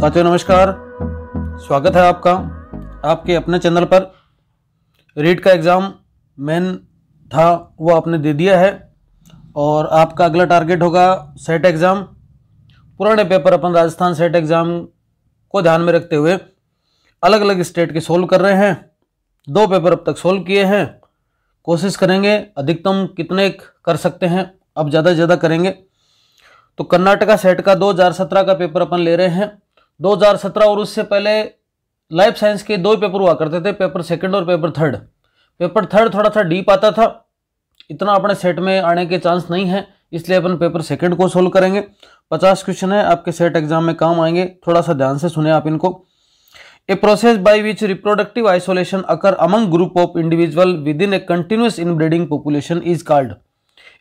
साथियों नमस्कार स्वागत है आपका आपके अपने चैनल पर रीट का एग्ज़ाम मेन था वो आपने दे दिया है और आपका अगला टारगेट होगा सेट एग्ज़ाम पुराने पेपर अपन राजस्थान सेट एग्ज़ाम को ध्यान में रखते हुए अलग अलग स्टेट के सोल्व कर रहे हैं दो पेपर अब तक सोल्व किए हैं कोशिश करेंगे अधिकतम कितने कर सकते हैं अब ज़्यादा से ज़्यादा करेंगे तो कर्नाटका सेट का 2017 का पेपर अपन ले रहे हैं 2017 और उससे पहले लाइफ साइंस के दो पेपर हुआ करते थे पेपर सेकंड और पेपर थर्ड पेपर थर्ड थोड़ा सा डीप आता था इतना अपने सेट में आने के चांस नहीं है इसलिए अपन पेपर सेकंड को सोल्व करेंगे पचास क्वेश्चन है आपके सेट एग्जाम में काम आएंगे थोड़ा सा ध्यान से सुने आप इनको a process by which reproductive isolation occur among group of individual within a continuous inbreeding population is called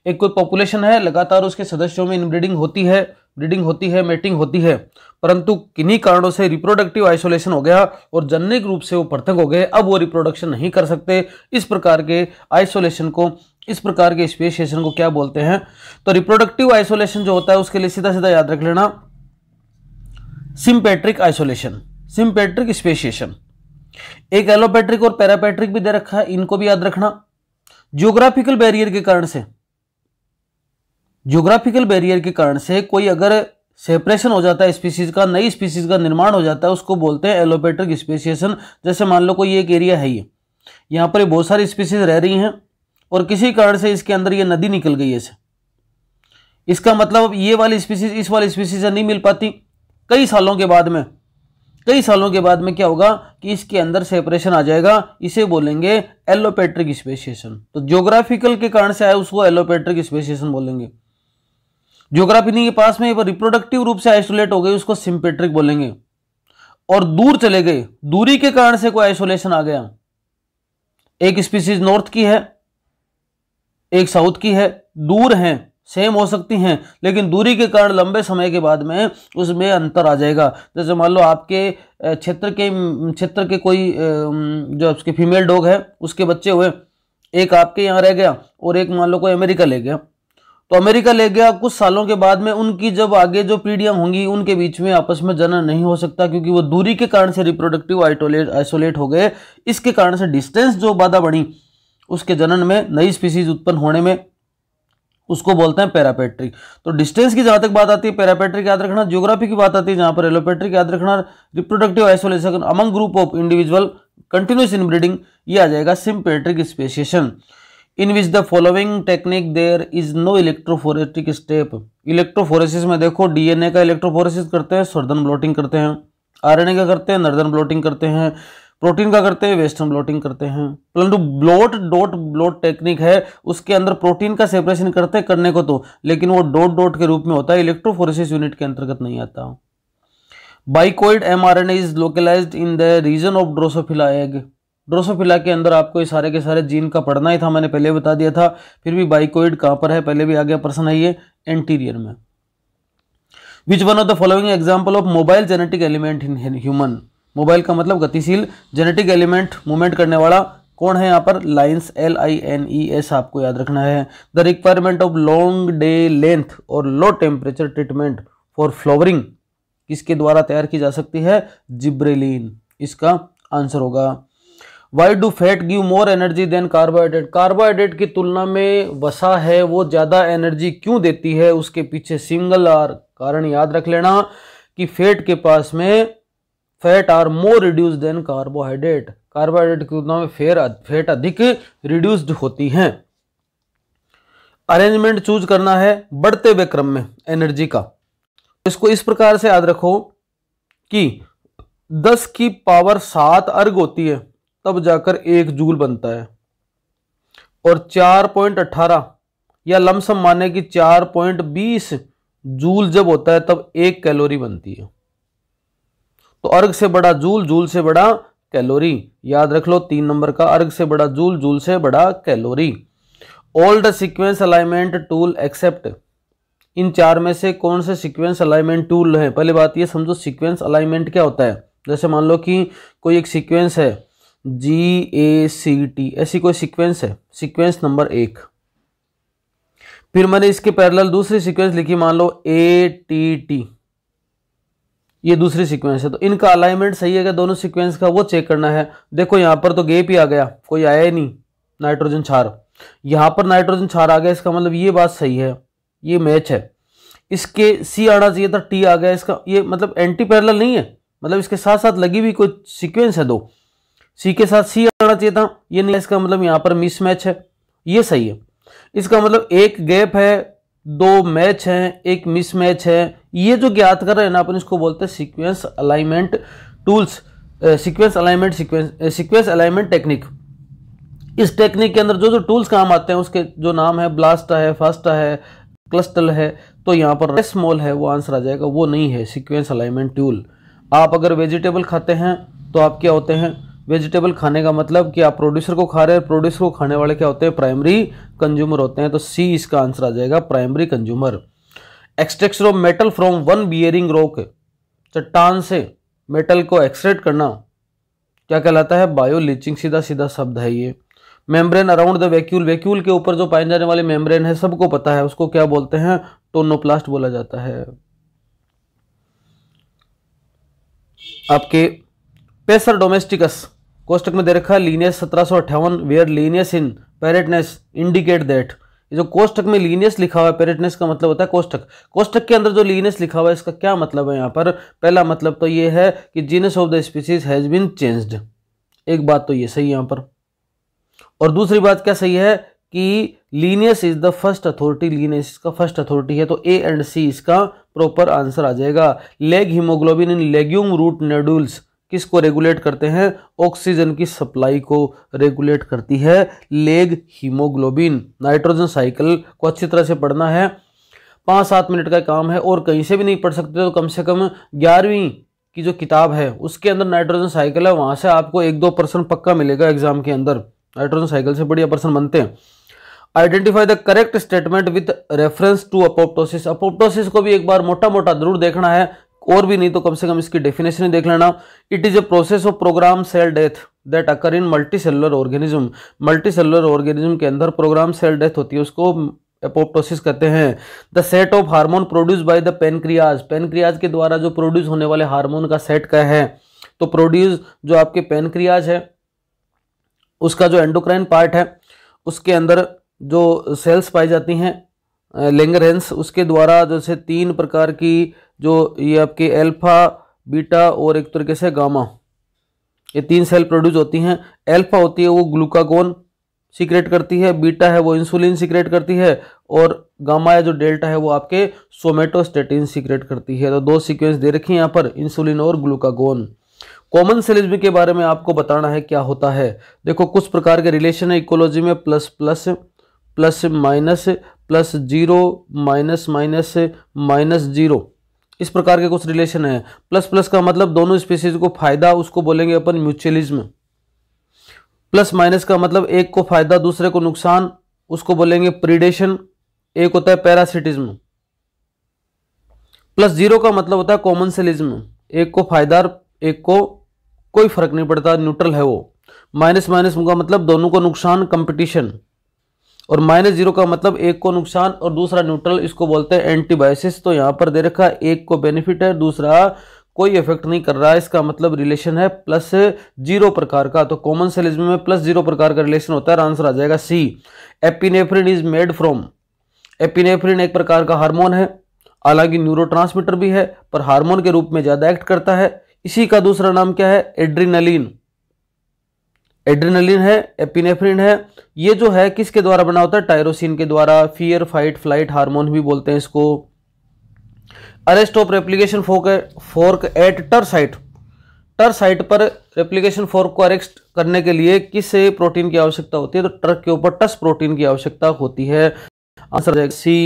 एक कोई पॉपुलेशन है लगातार उसके सदस्यों में इनब्रीडिंग होती है ब्रीडिंग होती है मेटिंग होती है परंतु किन्हीं कारणों से रिप्रोडक्टिव आइसोलेशन हो गया और जन्निक रूप से वो पृथक हो गए अब वो रिप्रोडक्शन नहीं कर सकते इस प्रकार के आइसोलेशन को इस प्रकार के स्पेशिएशन को क्या बोलते हैं तो रिप्रोडक्टिव आइसोलेशन जो होता है उसके लिए सीधा सीधा याद रख लेना सिम्पेट्रिक आइसोलेशन सिम्पेट्रिक स्पेशिएशन एक एलोपैट्रिक और पैरापैट्रिक भी दे रखा है इनको भी याद रखना जियोग्राफिकल बैरियर के कारण से ज्योग्राफिकल बैरियर के कारण से कोई अगर सेपरेशन हो जाता है स्पीसीज का नई स्पीसीज का निर्माण हो जाता है उसको बोलते हैं एलोपेट्रिक स्पेसिएशन जैसे मान लो कोई एक एरिया है ये यहाँ पर बहुत सारी स्पीसीज रह रही हैं और किसी कारण से इसके अंदर ये नदी निकल गई है इसका मतलब ये वाली स्पीसीज इस वाली स्पीसीज से नहीं मिल पाती कई सालों के बाद में कई सालों के बाद में क्या होगा कि इसके अंदर सेपरेशन आ जाएगा इसे बोलेंगे एलोपेट्रिक स्पेसिएशन तो ज्योग्राफिकल के कारण से आए उसको एलोपेट्रिक स्पेसिएशन बोलेंगे जोग्राफिनी के पास में रिप्रोडक्टिव रूप से आइसोलेट हो गई उसको सिंपेट्रिक बोलेंगे और दूर चले गए दूरी के कारण से कोई आइसोलेशन आ गया एक स्पीसीज नॉर्थ की है एक साउथ की है दूर हैं सेम हो सकती हैं लेकिन दूरी के कारण लंबे समय के बाद में उसमें अंतर आ जाएगा जैसे मान लो आपके क्षेत्र के क्षेत्र के कोई जो आपके फीमेल डॉग है उसके बच्चे हुए एक आपके यहाँ रह गया और एक मान लो कोई अमेरिका ले गया तो अमेरिका ले गया कुछ सालों के बाद में उनकी जब आगे जो पीढ़ियां होंगी उनके बीच में आपस में जनन नहीं हो सकता क्योंकि वो दूरी के कारण से रिप्रोडक्टिव आइटोलेट आइसोलेट हो गए इसके कारण से डिस्टेंस जो बाधा बढ़ी उसके जनन में नई स्पीसीज उत्पन्न होने में उसको बोलते हैं पैरापेट्रिक तो डिस्टेंस की जहां तक बात आती है पैरापेट्रिक याद रखना ज्योग्राफी की बात आती है जहां पर एलोपेट्रिक याद रखना reproductive isolation among group of individual continuous inbreeding ये आ जाएगा sympatric speciation in which the following technique there is no electrophoretic step electrophoresis में देखो डीएनए का इलेक्ट्रोफोरेसिस करते हैं सर्दन ब्लॉटिंग करते हैं आरएनए का करते हैं नर्दन ब्लॉटिंग करते हैं प्रोटीन का करते हैं वेस्टर्न ब्लॉटिंग करते हैं परंतु ब्लॉट डॉट ब्लॉट टेक्निक है उसके अंदर प्रोटीन का सेपरेशन करते हैं करने को तो लेकिन वो डॉट डॉट के रूप में होता है इलेक्ट्रोफोरेसिस यूनिट के अंतर्गत नहीं आता bicoid M R N A is localize in the region of Drosophila egg Drosophila के अंदर आपको ये सारे के सारे जीन का पढ़ना ही था मैंने पहले बता दिया था फिर भी बाइकोइड कहाँ पर है पहले भी आ गया प्रश्न है ये एंटीरियर में which one of the following example of mobile genetic element in human mobile का मतलब गतिशील जेनेटिक एलिमेंट मूवमेंट करने वाला कौन है यहाँ पर lines L I N E S आपको याद रखना है the requirement of long day length और low temperature treatment for flowering किसके द्वारा तैयार की जा सकती है जिब्रेलिन इसका आंसर होगा why do fat give more energy than carbohydrate carbohydrate की तुलना में वसा है वो ज़्यादा एनर्जी क्यों देती है उसके पीछे सिंगल आर कारण याद रख लेना कि फैट के पास में fat are more reduce than carbohydrate carbohydrate की तुलना में फेर फैट अधिक रिड्यूस्ड होती हैं अरेंजमेंट चूज करना है बढ़ते हुए क्रम में एनर्जी का इसको इस प्रकार से याद रखो कि 10 की पावर सात अर्ग होती है तब जाकर एक जूल बनता है और 4.18 या लमसम माने कि 4.20 जूल जब होता है तब एक कैलोरी बनती है तो अर्घ से बड़ा जूल जूल से बड़ा कैलोरी याद रख लो तीन नंबर का अर्घ से बड़ा जूल जूल से बड़ा calorie all sequence alignment tool except इन चार में से कौन से सीक्वेंस अलाइनमेंट टूल है पहले बात ये समझो सीक्वेंस अलाइनमेंट क्या होता है जैसे मान लो कि कोई एक सीक्वेंस है जी ए सी टी ऐसी कोई सीक्वेंस है सीक्वेंस नंबर एक फिर मैंने इसके पैरेलल दूसरी सीक्वेंस लिखी मान लो ए टी टी ये दूसरी सीक्वेंस है तो इनका अलाइनमेंट सही है क्या दोनों सीक्वेंस का वो चेक करना है देखो यहां पर तो गेप ही आ गया कोई आया ही नहीं नाइट्रोजन छार यहां पर नाइट्रोजन छार आ गया इसका मतलब ये बात सही है ये मैच है इसके सी आना चाहिए था टी आ गया इसका ये मतलब एंटी पैरल नहीं है मतलब इसके साथ साथ लगी हुई कोई सिक्वेंस है दो सी के साथ सी आना चाहिए था ये नहीं इसका मतलब यहाँ पर मिसमैच है ये सही है इसका मतलब एक गैप है दो मैच है एक मिसमैच है ये जो ज्ञात कर रहे हैं ना अपन इसको बोलते हैं sequence alignment tools sequence alignment sequence sequence alignment technique इस टेक्निक के अंदर जो जो टूल्स काम आते हैं उसके जो नाम है ब्लास्ट है फर्स्ट है क्लस्टल है तो यहाँ पर स्मॉल है वो आंसर आ जाएगा वो नहीं है सिक्वेंस अलाइनमेंट टूल आप अगर वेजिटेबल खाते हैं तो आप क्या होते हैं वेजिटेबल खाने का मतलब कि आप प्रोड्यूसर को खा रहे हैं प्रोड्यूसर को खाने वाले क्या होते हैं प्राइमरी कंज्यूमर होते हैं तो सी इसका आंसर आ जाएगा primary consumer extraction of metal from one bearing rock चट्टान से मेटल को एक्सट्रेट करना क्या कहलाता है बायो लीचिंग सीधा सीधा शब्द है ये membrane around the vacuole vacuole के ऊपर जो पाए जाने वाले मेम्ब्रेन है सबको पता है उसको क्या बोलते हैं टोनोप्लास्ट बोला जाता है आपके पेसर डोमेस्टिकस कोष्टक में दे रखा है लीनियस सत्रह सौ अट्ठावन where Linnaeus in parentheses indicate that ये जो कोष्टक में लीनियस लिखा हुआ है पेरेटनेस का मतलब होता है कोष्टक कोष्टक के अंदर जो लीनियस लिखा हुआ है इसका क्या मतलब है यहाँ पर पहला मतलब तो ये है कि genus of the species has been changed एक बात तो ये सही है यहाँ पर और दूसरी बात क्या सही है कि Linnaeus is the first authority Linnaeus इसका फर्स्ट अथॉरिटी है तो ए एंड सी इसका प्रॉपर आंसर आ जाएगा leghaemoglobin in legume root nodules किसको रेगुलेट करते हैं ऑक्सीजन की सप्लाई को रेगुलेट करती है लेग हीमोग्लोबिन नाइट्रोजन साइकिल को अच्छी तरह से पढ़ना है पाँच सात मिनट का काम है और कहीं से भी नहीं पढ़ सकते तो कम से कम ग्यारहवीं की जो किताब है उसके अंदर नाइट्रोजन साइकिल है वहाँ से आपको एक दो पर्सन पक्का मिलेगा एग्जाम के अंदर नाइट्रोजन साइकिल से बढ़िया पर्सन बनते हैं identify the correct statement with reference to apoptosis apoptosis को भी एक बार मोटा मोटा जरूर देखना है और भी नहीं तो कम से कम इसकी डेफिनेशन देख लेना it is a process of program cell death that occur in multicellular organism multicellular organism के अंदर प्रोग्राम सेल डेथ होती है उसको एपोप्टोसिस कहते हैं the set of hormone produce by the pancreas pancreas के द्वारा जो प्रोड्यूस होने वाले हार्मोन का सेट क्या है तो प्रोड्यूस जो आपके पेनक्रियाज है उसका जो एंडोक्राइन पार्ट है उसके अंदर जो सेल्स पाई जाती हैं लेंगरेंस उसके द्वारा जैसे तीन प्रकार की जो ये आपके एल्फा बीटा और एक तरीके से गामा ये तीन सेल प्रोड्यूस होती हैं एल्फा होती है वो ग्लूकागोन सीक्रेट करती है बीटा है वो इंसुलिन सीक्रेट करती है और गामा या जो डेल्टा है वो आपके सोमेटोस्टेटिन सीक्रेट करती है तो दो सीक्वेंस दे रखी है यहाँ पर इंसुलिन और ग्लूकागोन कॉमन सेलिज्म के बारे में आपको बताना है क्या होता है देखो कुछ प्रकार के रिलेशन है इकोलॉजी में plus plus plus minus plus zero minus minus minus zero इस प्रकार के कुछ रिलेशन है प्लस प्लस का मतलब दोनों स्पीसीज को फायदा उसको बोलेंगे अपन म्यूचुअलिज्म प्लस माइनस का मतलब एक को फायदा दूसरे को नुकसान उसको बोलेंगे प्रीडेशन एक होता है पैरासिटिज्म प्लस जीरो का मतलब होता है कॉमन सेलिज्म एक को फायदा एक को कोई फर्क नहीं पड़ता न्यूट्रल है वो माइनस माइनस का मतलब दोनों को नुकसान कंपटीशन और माइनस जीरो का मतलब एक को नुकसान और दूसरा न्यूट्रल इसको बोलते हैं एंटीबायोसिस तो यहाँ पर दे रखा है एक को बेनिफिट है दूसरा कोई इफेक्ट नहीं कर रहा है इसका मतलब रिलेशन है प्लस जीरो प्रकार का तो कॉमन सेलिज्म में प्लस जीरो प्रकार का रिलेशन होता है आंसर आ जाएगा C epinephrine is made from epinephrine एक प्रकार का हार्मोन है हालांकि न्यूरो भी है पर हार्मोन के रूप में ज़्यादा एक्ट करता है इसी का दूसरा नाम क्या है एड्रीनलिन एड्रेनलिन है एपिनेफ्रिन है ये जो है किसके द्वारा बना होता है टायरोसिन के द्वारा फियर फाइट फ्लाइट हार्मोन भी बोलते हैं इसको arrest of replication fork fork at ter site ter site पर रेप्लीकेशन फोर्क को अरेस्ट करने के लिए किस प्रोटीन की आवश्यकता होती है तो ट्रक के ऊपर टस प्रोटीन की आवश्यकता होती है आंसर सी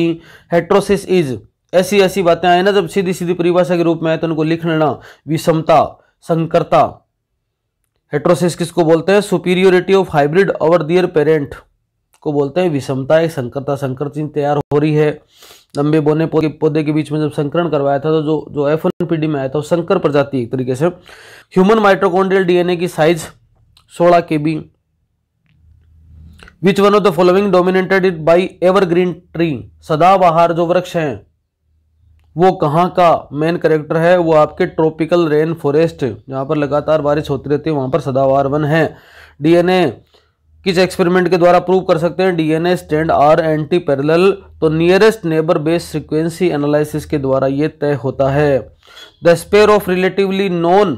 हेट्रोसिस इज ऐसी ऐसी बातें आए ना जब सीधी सीधी परिभाषा के रूप में आए तो उनको लिख लेना विषमता संकरता हेट्रोसिस किसको बोलते हैं superiority of hybrid over their parent को बोलते हैं विषमता एक संकरता संकर चीज तैयार हो रही है लंबे बोने पौधे पौधे के बीच में जब संकरण करवाया था तो जो जो एफ एन पी डी में आया था वो संकर प्रजाति एक तरीके से ह्यूमन माइट्रोकॉन्ड्रियल डीएनए की साइज सोलह K B which one of the following dominated by evergreen tree सदाबहार जो वृक्ष हैं वो कहाँ का मेन करेक्टर है वो आपके ट्रॉपिकल रेन फॉरेस्ट जहाँ पर लगातार बारिश होती रहती है वहाँ पर सदावार वन है डीएनए किस एक्सपेरिमेंट के द्वारा प्रूव कर सकते हैं DNA strand are antiparallel तो nearest neighbour base frequency analysis के द्वारा ये तय होता है the sphere of relatively 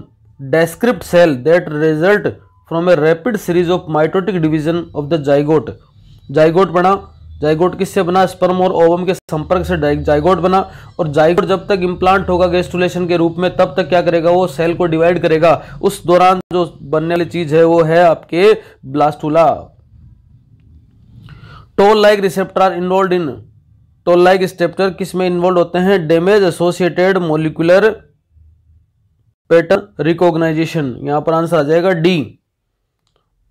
nondescript cell that result from a rapid series of mitotic division of the zygote zygote बना जाइगोट किससे बना स्पर्म और ओवम के संपर्क से जाइगोट बना और जाइगोट जब तक इम्प्लांट होगा गेस्टुलेशन के रूप में तब तक क्या करेगा वो सेल को डिवाइड करेगा उस दौरान जो बनने वाली चीज है वो है आपके blastula toll like receptor are involve in toll like receptor किस में इन्वॉल्व होते हैं damage associated molecular pattern recognization यहां पर आंसर आ जाएगा D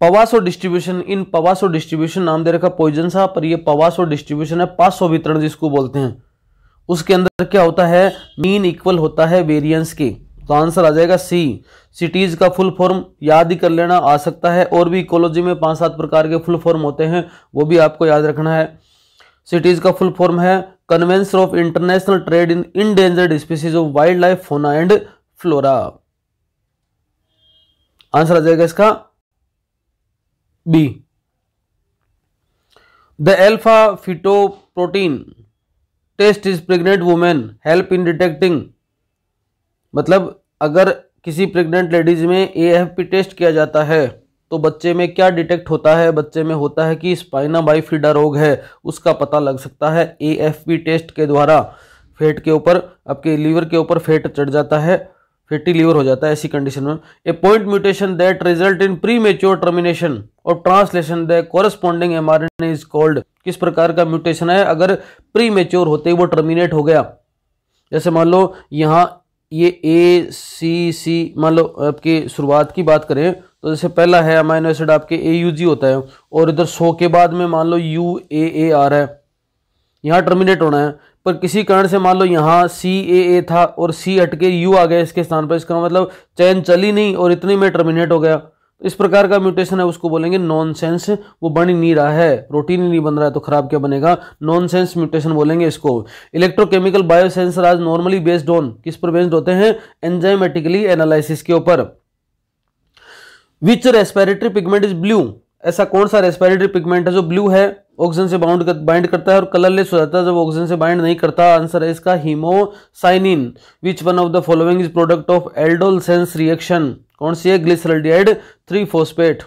Poisson distribution in Poisson distribution नाम दे रखा पॉइजन सा पर ये पवासो डिस्ट्रीब्यूशन है पासो वितरण जिसको बोलते हैं उसके अंदर क्या होता है मीन इक्वल होता है वेरियंस के तो आंसर आ जाएगा सी सिटीज का फुल फॉर्म याद ही कर लेना आ सकता है और भी इकोलॉजी में पांच सात प्रकार के फुल फॉर्म होते हैं वो भी आपको याद रखना है सिटीज का फुल फॉर्म है convention of international trade in endangered species of wildlife fauna and flora answer आ जाएगा इसका the alpha fetoprotein test is pregnant women help in detecting मतलब अगर किसी प्रेग्नेंट लेडीज में ए एफ पी टेस्ट किया जाता है तो बच्चे में क्या डिटेक्ट होता है बच्चे में होता है कि स्पाइना बाइफिडा रोग है उसका पता लग सकता है ए एफ पी टेस्ट के द्वारा फेट के ऊपर आपके लीवर के ऊपर फेट चढ़ जाता है फैटी लीवर हो जाता है ऐसी कंडीशन में a point mutation that result in premature termination और translation the corresponding M R N is called किस प्रकार का म्यूटेशन है अगर प्री मेच्योर होते ही वो टर्मिनेट हो गया जैसे मान लो यहाँ ये ए सी सी मान लो आपकी शुरुआत की बात करें तो जैसे पहला है अमाइनो एसिड आपके ए यू जी होता है और इधर सो के बाद में मान लो यू ए ए आ रहा है यहाँ टर्मिनेट होना है पर किसी कारण से मान लो यहाँ सी ए ए था और सी हटके यू आ गया इसके स्थान पर इसका मतलब चयन चली नहीं और इतने में टर्मिनेट हो गया इस प्रकार का म्यूटेशन है उसको बोलेंगे नॉनसेंस वो बन ही नहीं रहा है प्रोटीन ही नहीं बन रहा है तो खराब क्या बनेगा नॉनसेंस म्यूटेशन बोलेंगे इसको इलेक्ट्रोकेमिकल बायोसेंसर आज नॉर्मली बेस्ड ऑन किस पर बेस्ड होते हैं एंजाइमेटिकली एनालिसिस के ऊपर which respiratory pigment is blue ऐसा कौन सा रेस्पिरेटरी पिगमेंट है जो ब्लू है ऑक्सीजन से बाउंड कर, बाइंड करता है और कलरलेस हो जाता है जब ऑक्सीजन से बाइंड नहीं करता आंसर है इसका haemocyanin which one of the following is product of aldol sense reaction कौन सी है glyceraldehyde three phosphate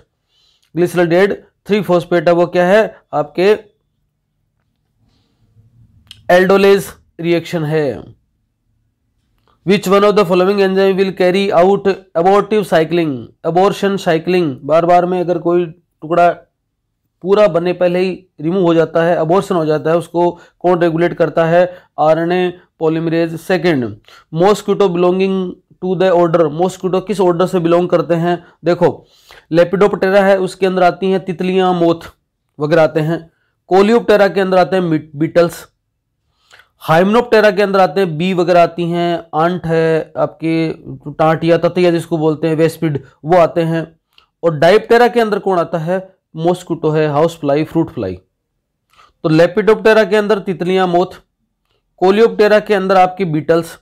glyceraldehyde three phosphate है वो क्या है आपके एल्डोलेज रिएक्शन है which one of the following enzyme will carry out abortive cycling abortion cycling बार बार में अगर कोई टुकड़ा पूरा बनने पहले ही रिमूव हो जाता है अबोर्सन हो जाता है उसको कौन रेगुलेट करता है A polymerase second mosquito belonging to the order mosquito किस ऑर्डर से बिलोंग करते हैं देखो लेपिडोपटेरा है उसके अंदर आती हैं तितलियाँ मोथ वगैरह आते हैं कोलियोपटेरा के अंदर आते हैं बीटल्स हाइमनोपटेरा के अंदर आते हैं बी वगैरह आती हैं आंट है आपके या ततिया जिसको बोलते हैं वेस्पिड वो आते हैं और डाइपटेरा के अंदर कौन आता है मोस्कुटो है हाउस फ्लाई फ्रूट फ्लाई तो लेपिडोप्टेरा के अंदर तितलियां मोथ कोलियोप्टेरा के अंदर आपके बीटल्स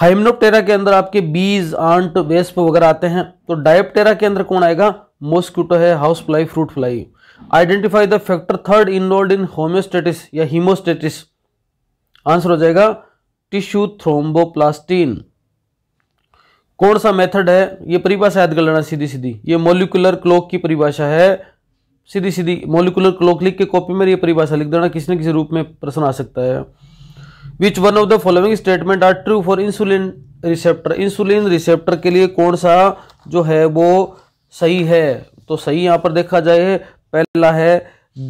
हाइमनोप्टेरा के अंदर आपके बीज आंट वेस्प वगैरह आते हैं तो डायोप्टेरा के अंदर कौन आएगा मोस्क्यूटो है housefly fruit fly identify the factor third involve in homeostasis या हीमोस्टेटिस आंसर हो जाएगा टिश्यू थ्रोम्बोप्लास्टीन कौन सा मेथड है ये परिभाषा याद कर लेना सीधी सीधी ये मोलिकुलर क्लॉक की परिभाषा है सीधी सीधी मोलिकुलर क्लॉक लिख के कॉपी में ये परिभाषा लिख देना किसी न किसी रूप में प्रश्न आ सकता है which one of the following statement are true for insulin receptor insulin receptor के लिए कौन सा जो है वो सही है तो सही यहाँ पर देखा जाए पहला है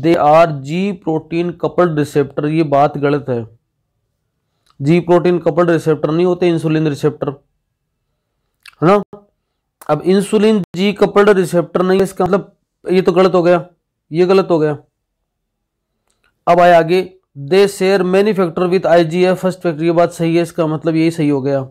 they are G protein coupled receptor ये बात गलत है जी प्रोटीन कपल्ड रिसेप्टर नहीं होते इंसुलिन रिसेप्टर है ना अब इंसुलिन जी कपल्ड रिसेप्टर नहीं है इसका मतलब ये तो गलत हो गया ये गलत हो गया अब आए आगे they share manufacture with I G F first factory ये बात सही है इसका मतलब यही सही हो गया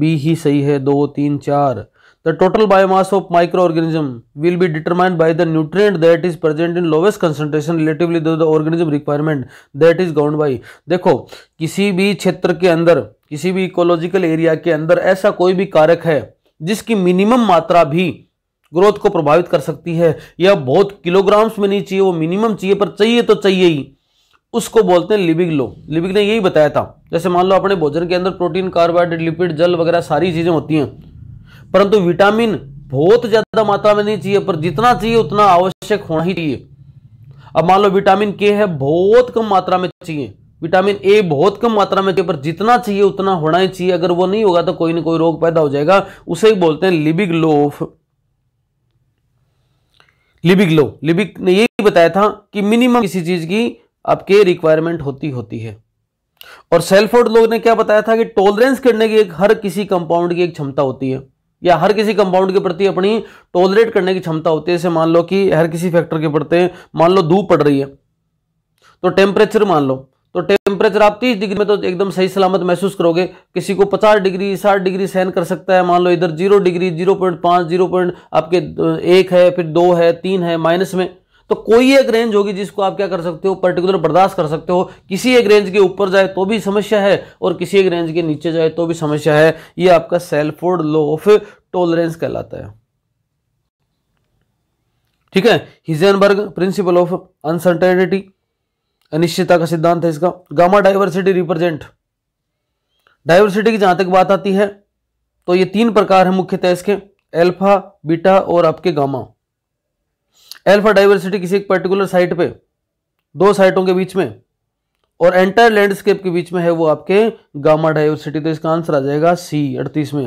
बी ही सही है दो तीन चार the total biomass of microorganism will be determined by the nutrient that is present in lowest concentration relatively the organism requirement that is govern by देखो किसी भी क्षेत्र के अंदर किसी भी इकोलॉजिकल एरिया के अंदर ऐसा कोई भी कारक है जिसकी मिनिमम मात्रा भी ग्रोथ को प्रभावित कर सकती है या बहुत किलोग्राम्स में नहीं चाहिए वो मिनिमम चाहिए पर चाहिए तो चाहिए ही उसको बोलते हैं लिविंग लो लिविंग ने यही बताया था जैसे मान लो अपने भोजन के अंदर प्रोटीन कार्बोहाइड्रेट लिपिड जल वगैरह सारी चीज़ें होती हैं परंतु विटामिन बहुत ज़्यादा मात्रा में नहीं चाहिए पर जितना चाहिए उतना आवश्यक होना ही चाहिए अब मान लो विटामिन के है बहुत कम मात्रा में चाहिए विटामिन ए बहुत कम मात्रा में पर जितना चाहिए उतना होना ही चाहिए अगर वो नहीं होगा तो कोई ना कोई रोग पैदा हो जाएगा उसे ही बोलते हैं Liebig law Liebig Liebig law Liebig ने यही बताया था कि मिनिमम किसी चीज की आपके रिक्वायरमेंट होती होती है और सेल्फोर्ड लोग ने क्या बताया था कि टॉलरेंस करने की एक हर किसी कंपाउंड की एक क्षमता होती है या हर किसी कंपाउंड के प्रति अपनी टॉलरेट करने की क्षमता होती है जैसे मान लो कि हर किसी फैक्टर के प्रति मान लो धूप पड़ रही है तो टेम्परेचर मान लो तो टेम्परेचर आप 30 डिग्री में तो एकदम सही सलामत महसूस करोगे किसी को 50 डिग्री 60 डिग्री सहन कर सकता है मान लो इधर जीरो डिग्री जीरो पॉइंट पाँच जीरो पॉइंट आपके एक है फिर दो है तीन है माइनस में तो कोई एक रेंज होगी जिसको आप क्या कर सकते हो पर्टिकुलर बर्दाश्त कर सकते हो किसी एक रेंज के ऊपर जाए तो भी समस्या है और किसी एक रेंज के नीचे जाए तो भी समस्या है ये आपका सेल्फोर्ड लो ऑफ टोलरेंस कहलाता है ठीक है हिजेनबर्ग प्रिंसिपल ऑफ अनसर्टेनिटी अनिश्चितता का सिद्धांत है इसका गामा डाइवर्सिटी रिप्रेजेंट डाइवर्सिटी की जहां तक बात आती है तो ये तीन प्रकार है मुख्यतः इसके एल्फा बीटा और आपके गामा एल्फा डाइवर्सिटी किसी एक पर्टिकुलर साइट पे दो साइटों के बीच में और एंटायर लैंडस्केप के बीच में है वो आपके गामा डाइवर्सिटी तो इसका आंसर आ जाएगा सी अड़तीस में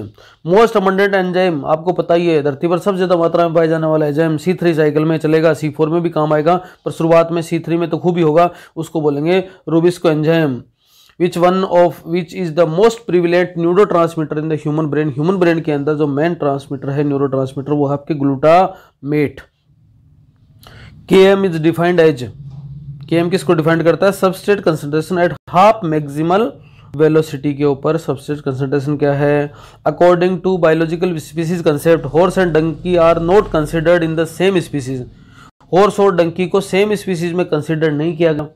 मोस्ट अमंडेंट एंजाइम आपको पता ही है धरती पर सबसे ज़्यादा मात्रा में पाया जाने वाला एंजाइम सी थ्री साइकिल में चलेगा सी फोर में भी काम आएगा पर शुरुआत में सी थ्री में तो खूब ही होगा उसको बोलेंगे rubisco enzyme which one of which is the most prevalent neurotransmitter in the human brain human brain के अंदर जो मेन ट्रांसमीटर है न्यूरो ट्रांसमीटर वो है आपके मेट K M is defined as K M किसको डिफाइंड करता है substrate concentration at half maximal velocity के ऊपर सबस्टेट कंसनट्रेशन क्या है according to biological species concept horse and donkey are not considered in the same species horse और donkey को same species में कंसिडर नहीं किया गया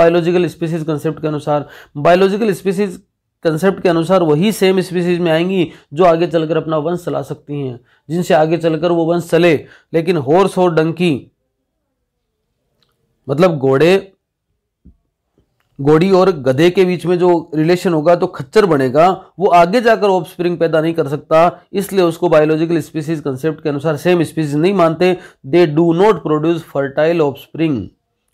बायोलॉजिकल स्पीसीज कंसेप्ट के अनुसार बायोलॉजिकल स्पीसीज कंसेप्ट के अनुसार वही सेम स्पीसीज में आएंगी जो आगे चलकर अपना वंश चला सकती हैं जिनसे आगे चलकर वो वंश चले लेकिन हॉर्स और डंकी मतलब घोड़े घोड़ी और गधे के बीच में जो रिलेशन होगा तो खच्चर बनेगा वो आगे जाकर ऑफ स्प्रिंग पैदा नहीं कर सकता इसलिए उसको बायोलॉजिकल स्पीसीज कंसेप्ट के अनुसार सेम स्पीसीज नहीं मानते they do not produce fertile offspring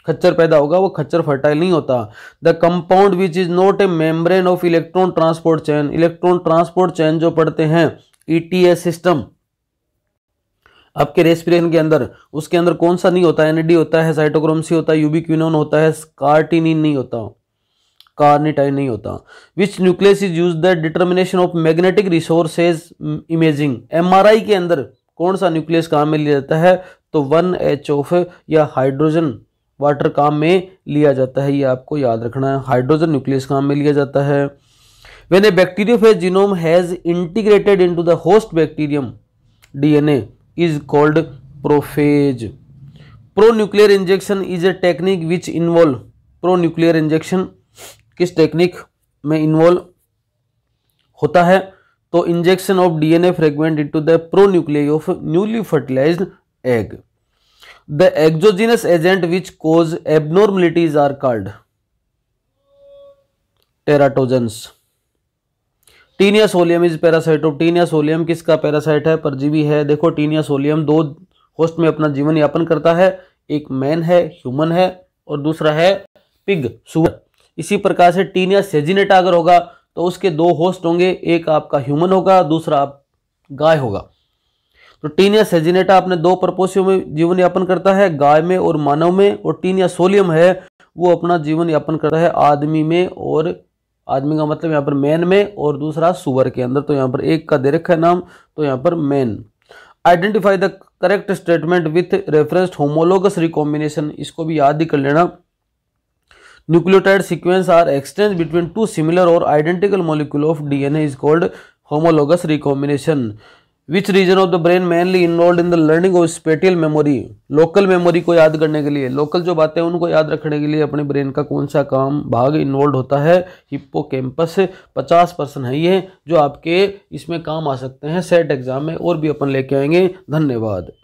खच्चर पैदा होगा वो खच्चर फर्टाइल नहीं होता the compound which is not a membrane of electron transport chain electron transport chain जो पढ़ते हैं ईटीएस e सिस्टम आपके रेस्पिरेशन के अंदर उसके अंदर कौन सा नहीं होता एनडी होता है साइटोक्रोम सी होता है यूबी क्यूनोन होता है कार्टिन नहीं होता कार्निटाइन नहीं होता which nucleus is use the determination of magnetic resources imaging MRI के अंदर कौन सा न्यूक्लियस काम में लिया जाता है तो वन एच ऑफ या हाइड्रोजन वाटर काम में लिया जाता है ये आपको याद रखना है हाइड्रोजन न्यूक्लियस काम में लिया जाता है when a bacteriophage genome has integrated into the host bacterium dna called prophage pronuclear injection is a technique which involve nuclear injection किस टेक्निक में इन्वॉल्व होता है तो injection of DNA fragment into the pronuclear of newly fertilize egg the exogenous agent which cause abnormalities are called teratogens Taenia solium is parasite of Taenia solium किसका parasite है परजीवी है देखो taenia solium दो host में अपना जीवन यापन करता है एक मैन है ह्यूमन है और दूसरा है पिग सुअर इसी प्रकार से टीनिया सेजिनेटा अगर होगा तो उसके दो होस्ट होंगे एक आपका ह्यूमन होगा दूसरा आप गाय होगा तो टीनिया सेजिनेटा अपने दो प्रपोसियों में जीवन यापन करता है गाय में और मानव में और टीनिया सोलियम है वो अपना जीवन यापन करता है आदमी में और आदमी का मतलब यहाँ पर मैन में और दूसरा सुअर के अंदर तो यहाँ पर एक का दे रखा है नाम तो यहाँ पर मैन identify the correct statement with reference homologous recombination इसको भी याद ही कर लेना nucleotide sequence are exchange between two similar और identical molecule of DNA is called homologous recombination which region of the brain mainly involve in the learning of spatial memory local memory को याद करने के लिए लोकल जो बातें उनको याद रखने के लिए अपने ब्रेन का कौन सा काम भाग इन्वॉल्व होता है हिप्पो कैंपस पचास परसेंट है ये जो आपके इसमें काम आ सकते हैं सेट एग्जाम में और भी अपन लेके आएंगे धन्यवाद